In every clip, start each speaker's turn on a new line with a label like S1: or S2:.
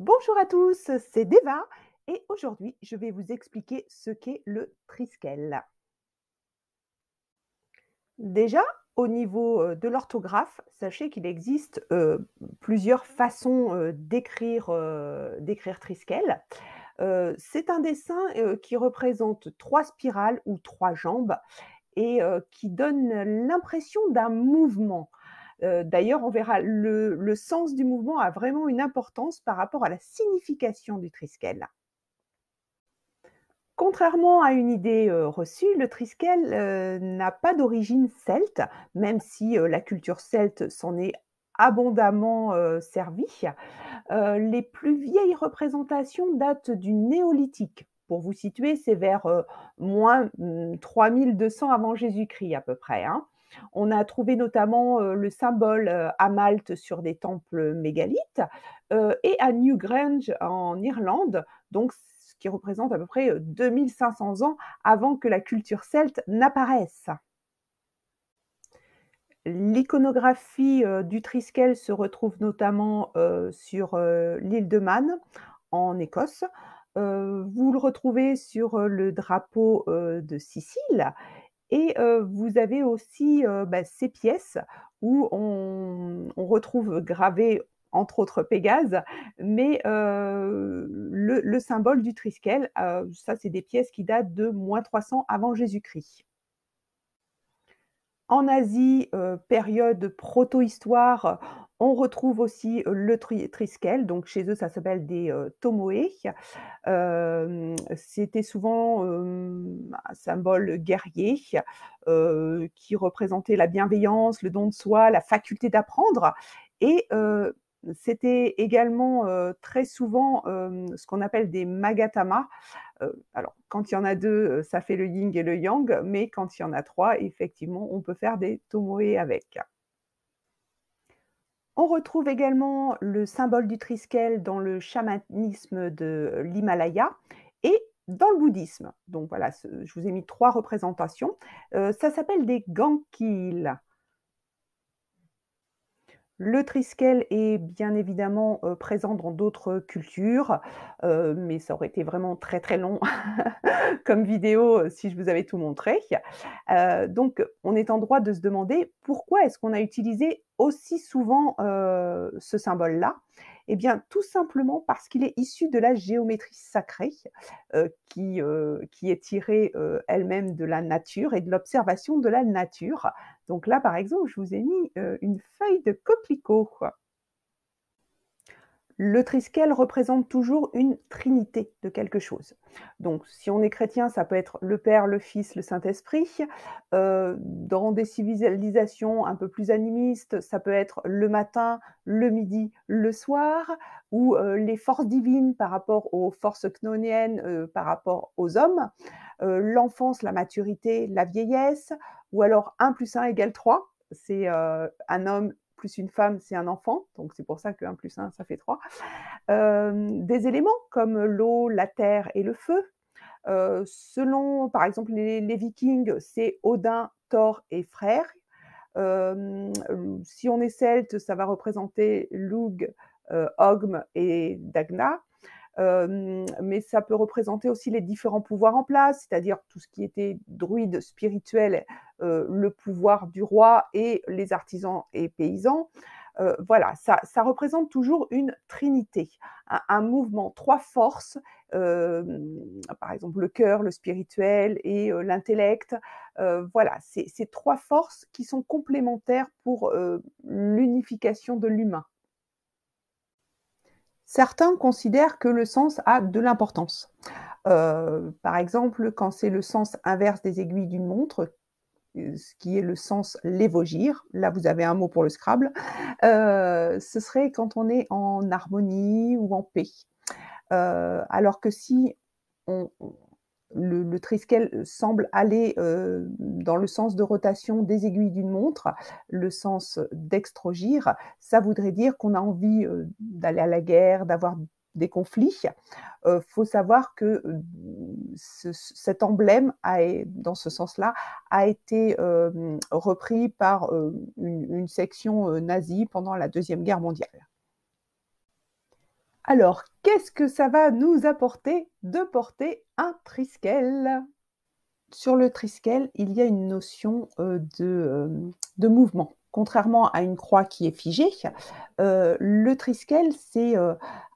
S1: Bonjour à tous, c'est Deva et aujourd'hui je vais vous expliquer ce qu'est le triskel. Déjà, au niveau euh, de l'orthographe, sachez qu'il existe euh, plusieurs façons euh, d'écrire, triskel. c'est un dessin qui représente trois spirales ou trois jambes et qui donne l'impression d'un mouvement. Euh, d'ailleurs, on verra, le, sens du mouvement a vraiment une importance par rapport à la signification du triskel. Contrairement à une idée euh, reçue, le triskel euh, n'a pas d'origine celte, même si la culture celte s'en est abondamment servie. les plus vieilles représentations datent du néolithique. Pour vous situer, c'est vers moins 3200 mm, avant Jésus-Christ à peu près. Hein. On a trouvé notamment euh, le symbole euh, à Malte sur des temples mégalithes euh, et à Newgrange en Irlande, donc ce qui représente à peu près 2500 ans avant que la culture celte n'apparaisse. L'iconographie du Triskel se retrouve notamment sur l'île de Man en Écosse. vous le retrouvez sur le drapeau de Sicile et vous avez aussi bah, ces pièces où on, retrouve gravé entre autres Pégase, mais le, le, symbole du Triskel, ça c'est des pièces qui datent de moins 300 avant Jésus-Christ. En Asie, période proto-histoire, on retrouve aussi euh, le triskel, donc chez eux ça s'appelle des euh, tomoe. C'était souvent un symbole guerrier euh, qui représentait la bienveillance, le don de soi, la faculté d'apprendre. Et c'était également très souvent ce qu'on appelle des magatama. alors, quand il y en a deux, ça fait le ying et le yang, mais quand il y en a trois, effectivement, on peut faire des tomoe avec. On retrouve également le symbole du triskel dans le chamanisme de l'Himalaya et dans le bouddhisme. Donc voilà, je vous ai mis trois représentations. Euh, ça s'appelle des gankils. Le triskel est bien évidemment euh, présent dans d'autres cultures, euh, mais ça aurait été vraiment très très long comme vidéo euh, si je vous avais tout montré. donc on est en droit de se demander pourquoi est-ce qu'on a utilisé aussi souvent ce symbole-là eh bien, tout simplement parce qu'il est issu de la géométrie sacrée euh, euh, qui, est tirée euh, elle-même de la nature et de l'observation de la nature. Donc là, par exemple, je vous ai mis une feuille de coquelicot. Le triskel représente toujours une trinité de quelque chose. Donc, si on est chrétien, ça peut être le Père, le Fils, le Saint-Esprit. Euh, dans des civilisations un peu plus animistes, ça peut être le matin, le midi, le soir, ou euh, les forces divines par rapport aux forces cnoniennes, euh, par rapport aux hommes, l'enfance, la maturité, la vieillesse, ou alors 1 plus 1 égale 3. C'est un homme plus une femme, c'est un enfant, donc c'est pour ça que 1 plus 1, ça fait 3. Euh, des éléments comme l'eau, la terre et le feu. Euh, selon, par exemple, les, vikings, c'est Odin, Thor et frère. Euh, si on est celte, ça va représenter Lug, euh, Ogm et Dagna mais ça peut représenter aussi les différents pouvoirs en place, c'est-à-dire tout ce qui était druide spirituel, le pouvoir du roi et les artisans et paysans. voilà, ça, ça, représente toujours une trinité, un, un mouvement, trois forces, par exemple le cœur, le spirituel et l'intellect. voilà, c'est, ces trois forces qui sont complémentaires pour l'unification de l'humain. Certains considèrent que le sens a de l'importance. Euh, par exemple, quand c'est le sens inverse des aiguilles d'une montre, euh, ce qui est le sens l'évogir, là vous avez un mot pour le Scrabble, euh, ce serait quand on est en harmonie ou en paix. alors que si on, le, triskel semble aller euh, dans le sens de rotation des aiguilles d'une montre, le sens d'extrogir, ça voudrait dire qu'on a envie euh, d'aller à la guerre, d'avoir des conflits. Il euh, faut savoir que cet emblème, a, dans ce sens-là, a été repris par une section nazie pendant la Deuxième Guerre mondiale. Alors, qu'est-ce que ça va nous apporter de porter un triskel Sur le triskel, il y a une notion euh, euh, de, mouvement. Contrairement à une croix qui est figée, euh, le triskel, c'est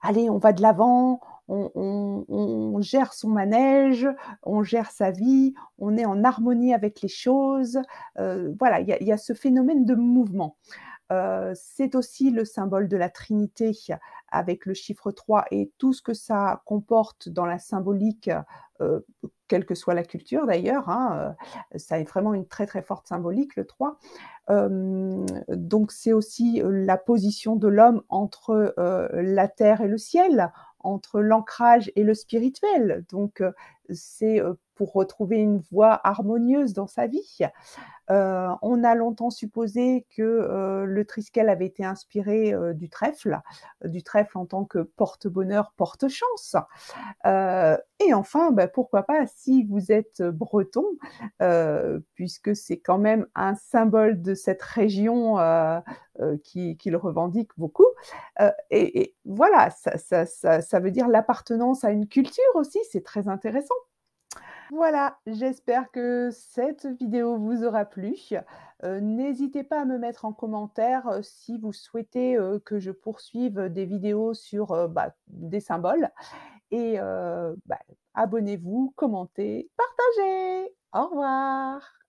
S1: allez, on va de l'avant, on, gère son manège, on gère sa vie, on est en harmonie avec les choses. Euh, voilà, il y, a ce phénomène de mouvement. Euh, c'est aussi le symbole de la Trinité avec le chiffre 3 et tout ce que ça comporte dans la symbolique, euh, quelle que soit la culture d'ailleurs. Hein, ça est vraiment une très très forte symbolique, le 3. donc c'est aussi la position de l'homme entre la terre et le ciel, entre l'ancrage et le spirituel. Donc, euh, c'est pour retrouver une voie harmonieuse dans sa vie. on a longtemps supposé que le triskel avait été inspiré du trèfle, du trèfle en tant que porte-bonheur, porte-chance. et enfin, bah, pourquoi pas, si vous êtes breton, puisque c'est quand même un symbole de cette région qui le revendique beaucoup. Et, voilà, ça veut dire l'appartenance à une culture aussi, c'est très intéressant. Voilà, j'espère que cette vidéo vous aura plu. Euh, n'hésitez pas à me mettre en commentaire euh, si vous souhaitez euh, que je poursuive des vidéos sur bah, des symboles. Et bah, abonnez-vous, commentez, partagez. Au revoir.